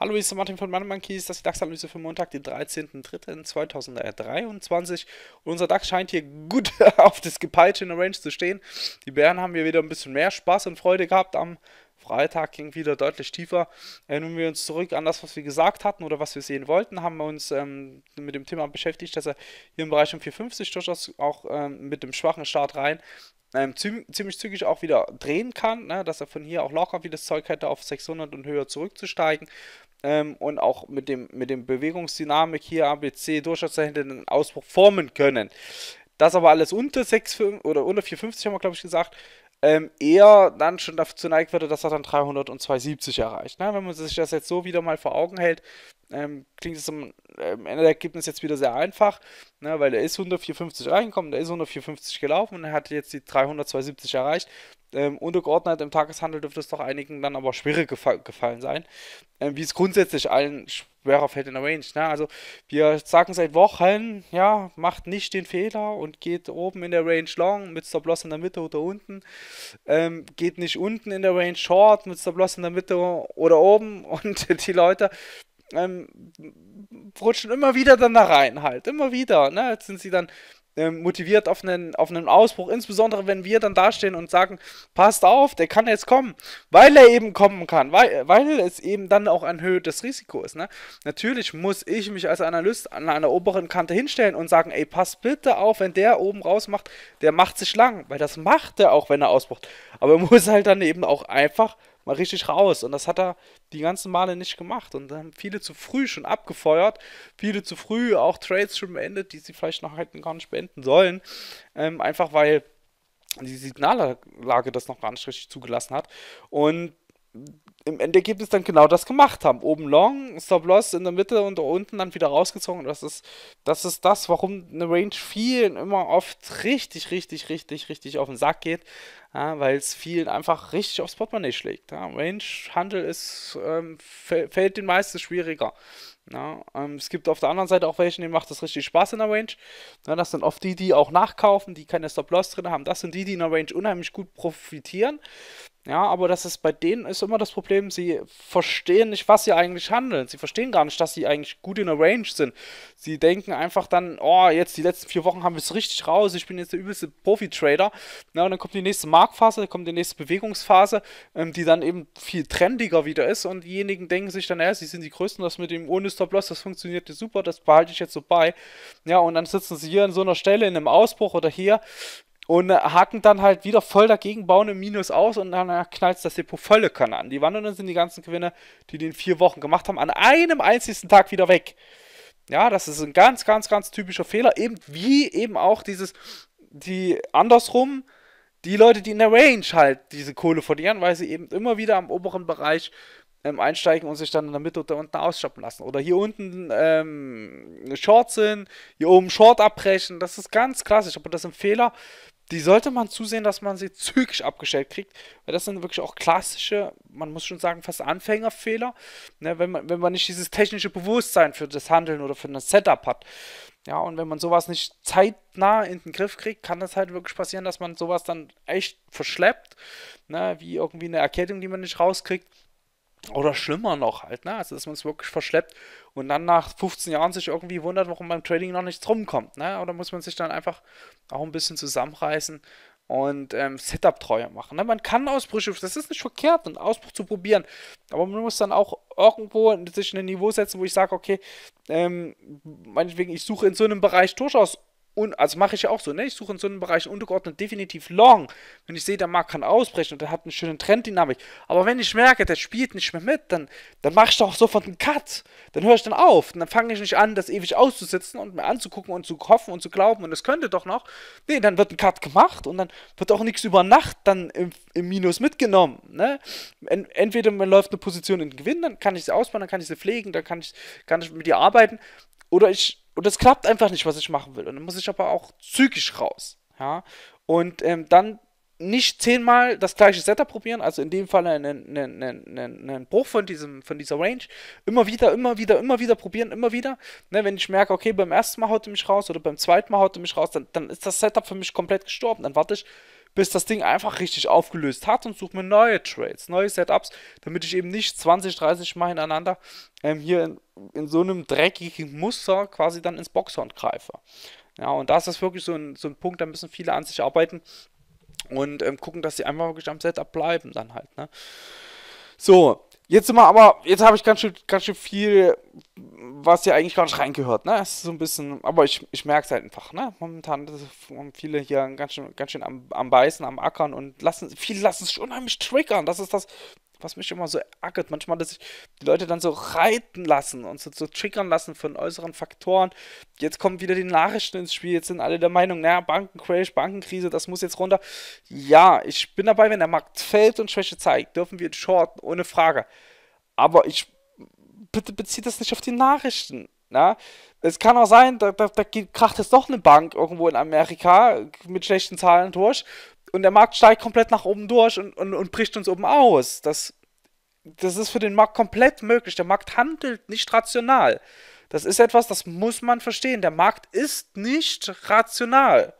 Hallo, hier ist der Martin von Money Monkeys. Das ist die DAX-Analyse für Montag, den 13.03.2023. Und unser DAX scheint hier gut auf das gepeitschte in der Range zu stehen. Die Bären haben hier wieder ein bisschen mehr Spaß und Freude gehabt. Am Freitag ging wieder deutlich tiefer. Erinnern äh, wir uns zurück an das, was wir gesagt hatten oder was wir sehen wollten, haben wir uns ähm, mit dem Thema beschäftigt, dass er hier im Bereich um 450 durchaus auch ähm, mit dem schwachen Start rein ähm, ziemlich zügig auch wieder drehen kann, ne? dass er von hier auch locker wieder das Zeug hätte, auf 600 und höher zurückzusteigen. Ähm, und auch mit dem, mit dem Bewegungsdynamik hier ABC durchaus dahinter einen Ausbruch formen können. Das aber alles unter 6,5 oder unter 4,50 haben wir, glaube ich, gesagt ähm, eher dann schon dazu neigt würde, dass er dann 372 erreicht. Ne? Wenn man sich das jetzt so wieder mal vor Augen hält, ähm, klingt es am ähm, Endergebnis jetzt wieder sehr einfach, ne? weil er ist 154 reingekommen, der ist 154 gelaufen und er hat jetzt die 372 erreicht ähm, untergeordnet im Tageshandel dürfte es doch einigen dann aber schwerer gefa gefallen sein, ähm, wie es grundsätzlich allen schwerer fällt in der Range. Ne? Also wir sagen seit Wochen, ja, macht nicht den Fehler und geht oben in der Range long mit Stop Loss in der Mitte oder unten, ähm, geht nicht unten in der Range short mit Stop Loss in der Mitte oder oben und die Leute ähm, rutschen immer wieder dann da rein halt, immer wieder. Ne? Jetzt sind sie dann ähm, motiviert auf einen, auf einen Ausbruch, insbesondere wenn wir dann dastehen und sagen, passt auf, der kann jetzt kommen, weil er eben kommen kann, weil, weil es eben dann auch ein erhöhtes Risiko ist. Ne? Natürlich muss ich mich als Analyst an einer oberen Kante hinstellen und sagen, ey, passt bitte auf, wenn der oben raus macht, der macht sich lang, weil das macht er auch, wenn er ausbrucht. Aber er muss halt dann eben auch einfach mal richtig raus. Und das hat er die ganzen Male nicht gemacht. Und haben viele zu früh schon abgefeuert, viele zu früh auch Trades schon beendet, die sie vielleicht noch hätten gar nicht beenden sollen. Ähm, einfach weil die Signallage das noch gar nicht richtig zugelassen hat. Und im Endergebnis dann genau das gemacht haben. Oben long, Stop Loss in der Mitte und da unten dann wieder rausgezogen. Das ist, das ist das, warum eine Range vielen immer oft richtig, richtig, richtig, richtig auf den Sack geht, ja, weil es vielen einfach richtig aufs Portemonnaie schlägt. Ja. Range-Handel ähm, fällt den meisten schwieriger. Ja, ähm, es gibt auf der anderen Seite auch welche, denen macht das richtig Spaß in der Range. Ja, das sind oft die, die auch nachkaufen, die keine Stop-Loss drin haben. Das sind die, die in der Range unheimlich gut profitieren. Ja, aber das ist bei denen ist immer das Problem, sie verstehen nicht, was sie eigentlich handeln. Sie verstehen gar nicht, dass sie eigentlich gut in der Range sind. Sie denken einfach dann, oh, jetzt die letzten vier Wochen haben wir es richtig raus, ich bin jetzt der übelste Profi-Trader. Na, und dann kommt die nächste Marktphase, dann kommt die nächste Bewegungsphase, ähm, die dann eben viel trendiger wieder ist. Und diejenigen denken sich dann, ja, sie sind die Größten, das mit dem ohne Stop-Loss, das funktioniert super, das behalte ich jetzt so bei. Ja, und dann sitzen sie hier an so einer Stelle in einem Ausbruch oder hier und äh, haken dann halt wieder voll dagegen, bauen im Minus aus und dann äh, knallt das Depot volle Kanne an die Wandern sind die ganzen Gewinne, die den vier Wochen gemacht haben, an einem einzigen Tag wieder weg. Ja, das ist ein ganz, ganz, ganz typischer Fehler, eben wie eben auch dieses, die andersrum, die Leute, die in der Range halt diese Kohle verlieren, weil sie eben immer wieder am oberen Bereich ähm, einsteigen und sich dann in der Mitte oder unten ausschoppen lassen. Oder hier unten ähm, Short sind, hier oben Short abbrechen. Das ist ganz klassisch, aber das sind Fehler, die sollte man zusehen, dass man sie zügig abgestellt kriegt, weil das sind wirklich auch klassische, man muss schon sagen, fast Anfängerfehler, ne, wenn, man, wenn man nicht dieses technische Bewusstsein für das Handeln oder für das Setup hat. Ja, und wenn man sowas nicht zeitnah in den Griff kriegt, kann das halt wirklich passieren, dass man sowas dann echt verschleppt, ne, wie irgendwie eine Erkältung, die man nicht rauskriegt. Oder schlimmer noch halt, ne? Also, dass man es wirklich verschleppt und dann nach 15 Jahren sich irgendwie wundert, warum beim Trading noch nichts rumkommt, ne? Oder muss man sich dann einfach auch ein bisschen zusammenreißen und ähm, Setup-Treue machen. Ne? Man kann Ausbrüche, das ist nicht verkehrt, einen Ausbruch zu probieren, aber man muss dann auch irgendwo sich in ein Niveau setzen, wo ich sage, okay, ähm, meinetwegen, ich suche in so einem Bereich durchaus und also mache ich ja auch so, ne? Ich suche in so einem Bereich untergeordnet definitiv Long. Wenn ich sehe, der Markt kann ausbrechen und der hat eine schöne Trenddynamik. Aber wenn ich merke, der spielt nicht mehr mit, dann, dann mache ich doch sofort einen Cut. Dann höre ich dann auf. Und dann fange ich nicht an, das ewig auszusitzen und mir anzugucken und zu hoffen und zu glauben und es könnte doch noch. Nee, dann wird ein Cut gemacht und dann wird auch nichts über Nacht dann im, im Minus mitgenommen. Ne? Entweder man läuft eine Position in den Gewinn, dann kann ich sie ausbauen, dann kann ich sie pflegen, dann kann ich, kann ich mit ihr arbeiten. Oder ich und es klappt einfach nicht, was ich machen will. Und dann muss ich aber auch zügig raus. Ja? Und ähm, dann nicht zehnmal das gleiche Setup probieren, also in dem Fall einen, einen, einen, einen Bruch von, diesem, von dieser Range, immer wieder, immer wieder, immer wieder probieren, immer wieder. Ne, wenn ich merke, okay, beim ersten Mal haut er mich raus oder beim zweiten Mal haut er mich raus, dann, dann ist das Setup für mich komplett gestorben. Dann warte ich bis das Ding einfach richtig aufgelöst hat und suche mir neue Trades, neue Setups, damit ich eben nicht 20, 30 Mal hintereinander ähm, hier in, in, so einem dreckigen Muster quasi dann ins Boxhorn greife. Ja, und das ist wirklich so ein, so ein Punkt, da müssen viele an sich arbeiten und ähm, gucken, dass sie einfach wirklich am Setup bleiben dann halt. Ne? So, Jetzt sind wir aber, jetzt habe ich ganz schön, ganz schön viel was ja eigentlich gar nicht reingehört, ne? Es ist so ein bisschen, aber ich, ich merke es halt einfach, ne? Momentan sind viele hier ganz schön, ganz schön am, am Beißen, am Ackern und lassen, viele lassen sich unheimlich triggern. Das ist das, was mich immer so ärgert. Manchmal, dass sich die Leute dann so reiten lassen und so, so triggern lassen von äußeren Faktoren. Jetzt kommen wieder die Nachrichten ins Spiel. Jetzt sind alle der Meinung, naja, Bankencrash, Bankenkrise, das muss jetzt runter. Ja, ich bin dabei, wenn der Markt fällt und Schwäche zeigt, dürfen wir shorten, ohne Frage. Aber ich bitte bezieht das nicht auf die Nachrichten. Na? Es kann auch sein, da, da, da kracht jetzt doch eine Bank irgendwo in Amerika mit schlechten Zahlen durch und der Markt steigt komplett nach oben durch und, und, und bricht uns oben aus. Das, das ist für den Markt komplett möglich. Der Markt handelt nicht rational. Das ist etwas, das muss man verstehen. Der Markt ist nicht rational.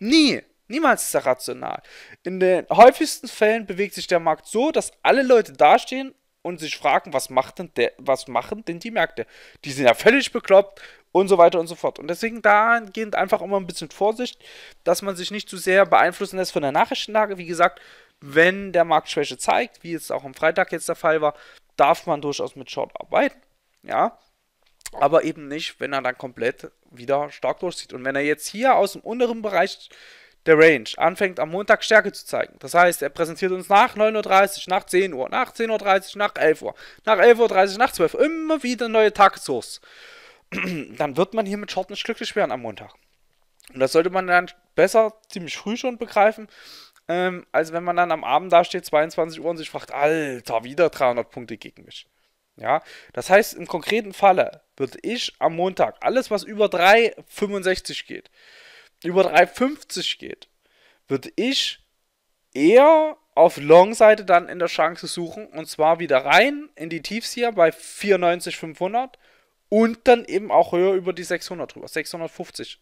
Nie. Niemals ist er rational. In den häufigsten Fällen bewegt sich der Markt so, dass alle Leute dastehen und sich fragen, was, macht denn der, was machen denn die Märkte? Die sind ja völlig bekloppt und so weiter und so fort. Und deswegen dahingehend einfach immer ein bisschen Vorsicht, dass man sich nicht zu sehr beeinflussen lässt von der Nachrichtenlage. Wie gesagt, wenn der Markt Schwäche zeigt, wie es auch am Freitag jetzt der Fall war, darf man durchaus mit Short arbeiten. Ja, aber eben nicht, wenn er dann komplett wieder stark durchzieht. Und wenn er jetzt hier aus dem unteren Bereich der Range anfängt am Montag Stärke zu zeigen. Das heißt, er präsentiert uns nach 9.30 Uhr, nach 10 Uhr, nach 10.30 Uhr, nach 11 Uhr, nach 11.30 Uhr, nach 12 Uhr, immer wieder neue Tagessource. dann wird man hier mit Short nicht glücklich werden am Montag. Und das sollte man dann besser ziemlich früh schon begreifen, ähm, als wenn man dann am Abend dasteht, 22 Uhr und sich fragt, Alter, wieder 300 Punkte gegen mich. Ja, das heißt, im konkreten Falle würde ich am Montag alles, was über 3,65 geht, über 3,50 geht, würde ich eher auf Long-Seite dann in der Chance suchen und zwar wieder rein in die Tiefs hier bei 94, 500 und dann eben auch höher über die 600 drüber, 650.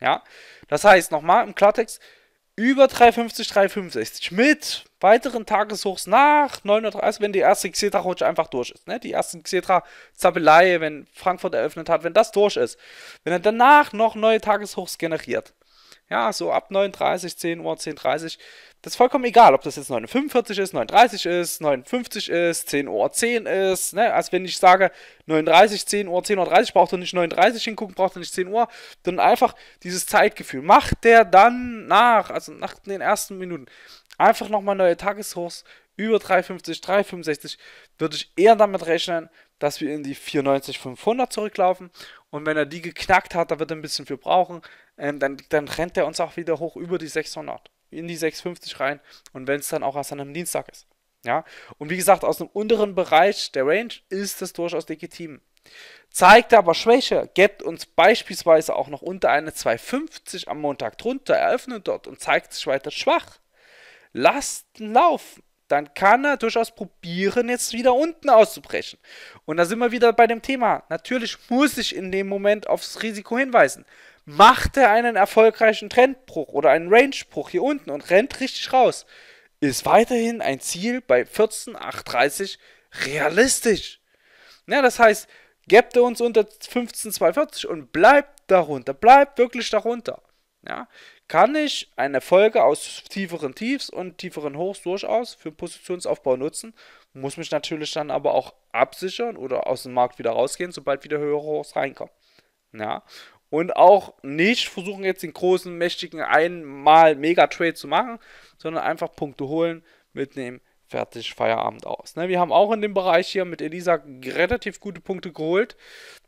Ja, das heißt nochmal im Klartext, über 350, 365 mit weiteren Tageshochs nach 930, also wenn die erste Xetra-Rutsche einfach durch ist. Ne? Die ersten Xetra-Zappelei, wenn Frankfurt eröffnet hat, wenn das durch ist. Wenn er danach noch neue Tageshochs generiert. Ja, so ab 39, 10 Uhr, 10.30 Uhr. Das ist vollkommen egal, ob das jetzt 9.45 ist, 9.30 ist, 9.50 ist, 10 Uhr 10 ist. Ne? Also wenn ich sage 39, 10 Uhr, 10.30 Uhr, braucht er nicht 9.30 hingucken, braucht er nicht 10 Uhr. Dann einfach dieses Zeitgefühl. Macht der dann nach, also nach den ersten Minuten, einfach nochmal neue Tageshochs über 3,50, 3,65, würde ich eher damit rechnen, dass wir in die 94 zurücklaufen. Und wenn er die geknackt hat, da wird er ein bisschen für brauchen, ähm, dann, dann rennt er uns auch wieder hoch über die 600, in die 650 rein. Und wenn es dann auch erst an einem Dienstag ist. Ja? Und wie gesagt, aus dem unteren Bereich der Range ist das durchaus legitim. Zeigt aber Schwäche, gebt uns beispielsweise auch noch unter eine 250 am Montag drunter, eröffnet dort und zeigt sich weiter schwach. Lasst laufen dann kann er durchaus probieren, jetzt wieder unten auszubrechen. Und da sind wir wieder bei dem Thema. Natürlich muss ich in dem Moment aufs Risiko hinweisen. Macht er einen erfolgreichen Trendbruch oder einen Rangebruch hier unten und rennt richtig raus, ist weiterhin ein Ziel bei 14,830 realistisch. Ja, das heißt, gebt er uns unter 15,240 und bleibt darunter, bleibt wirklich darunter. Ja, kann ich eine Folge aus tieferen Tiefs und tieferen Hochs durchaus für Positionsaufbau nutzen, muss mich natürlich dann aber auch absichern oder aus dem Markt wieder rausgehen, sobald wieder höhere Hochs reinkommen. Ja, und auch nicht versuchen jetzt den großen, mächtigen einmal Mega-Trade zu machen, sondern einfach Punkte holen, mitnehmen, fertig, Feierabend aus. Ne? Wir haben auch in dem Bereich hier mit Elisa relativ gute Punkte geholt.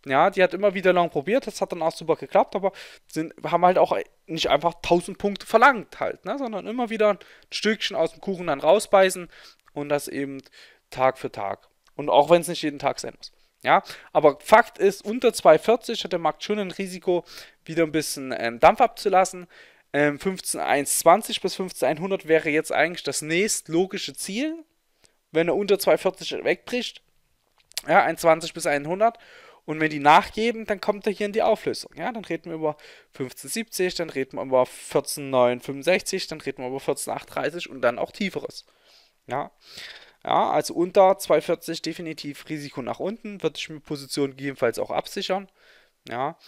Ja, die hat immer wieder lang probiert, das hat dann auch super geklappt, aber sind, haben halt auch nicht einfach 1000 Punkte verlangt halt, ne? sondern immer wieder ein Stückchen aus dem Kuchen dann rausbeißen und das eben Tag für Tag. Und auch wenn es nicht jeden Tag sein muss. Ja, aber Fakt ist, unter 2,40 hat der Markt schon ein Risiko, wieder ein bisschen ähm, Dampf abzulassen. Ähm, 15.120 bis 15.100 wäre jetzt eigentlich das logische Ziel, wenn er unter 2,40 wegbricht. Ja, 1,20 bis 100. Und wenn die nachgeben, dann kommt er hier in die Auflösung. Ja, dann reden wir über 1570, dann reden wir über 14965, dann reden wir über 14830 und dann auch tieferes. Ja. Ja, also unter 240 definitiv Risiko nach unten, würde ich mir Position gegebenenfalls auch absichern. Ja.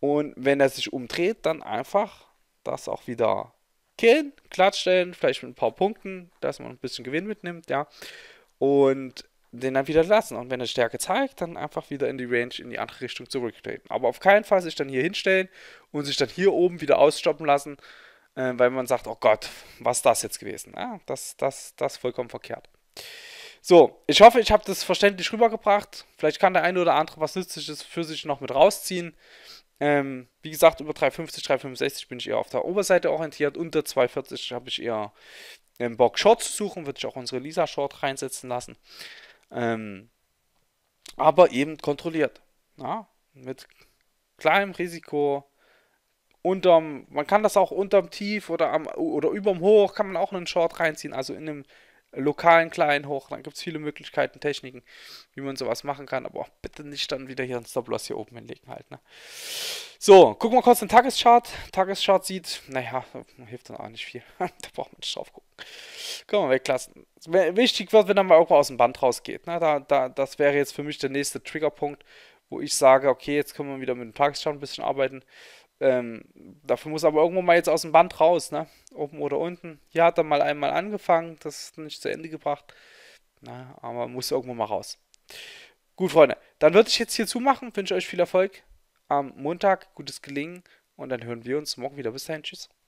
Und wenn er sich umdreht, dann einfach das auch wieder killen, klatschstellen, vielleicht mit ein paar Punkten, dass man ein bisschen Gewinn mitnimmt, ja. Und den dann wieder lassen. Und wenn er Stärke zeigt, dann einfach wieder in die Range, in die andere Richtung zurücktreten. Aber auf keinen Fall sich dann hier hinstellen und sich dann hier oben wieder ausstoppen lassen, äh, weil man sagt, oh Gott, was ist das jetzt gewesen? Ja, ah, das, das, das ist vollkommen verkehrt. So, ich hoffe, ich habe das verständlich rübergebracht. Vielleicht kann der eine oder andere was Nützliches für sich noch mit rausziehen. Ähm, wie gesagt, über 350, 365 bin ich eher auf der Oberseite orientiert. Unter 240 habe ich eher ähm, Bock, Short zu suchen. Würde ich auch unsere Lisa-Short reinsetzen lassen. Ähm, aber eben kontrolliert. Ja? Mit kleinem Risiko. Unterm, man kann das auch unterm Tief oder, am, oder überm Hoch kann man auch einen Short reinziehen. Also in einem lokalen kleinen hoch. Dann gibt es viele Möglichkeiten, Techniken, wie man sowas machen kann. Aber auch bitte nicht dann wieder hier einen Stop-Loss hier oben hinlegen halt. Ne? So, gucken wir kurz den Tageschart. Tageschart sieht, naja, hilft dann auch nicht viel. da braucht man nicht drauf gucken. Können wir weglassen. Wichtig wird, wenn dann mal irgendwo aus dem Band rausgeht. Ne? Da, da, das wäre jetzt für mich der nächste Triggerpunkt, wo ich sage, okay, jetzt können wir wieder mit dem Tageschart ein bisschen arbeiten. Ähm, dafür muss aber irgendwo mal jetzt aus dem Band raus, ne? Oben oder unten. Hier hat er mal einmal angefangen, das ist nicht zu Ende gebracht. Na, aber muss irgendwo mal raus. Gut, Freunde, dann würde ich jetzt hier zumachen. Wünsche euch viel Erfolg am Montag, gutes Gelingen und dann hören wir uns morgen wieder. Bis dahin, tschüss.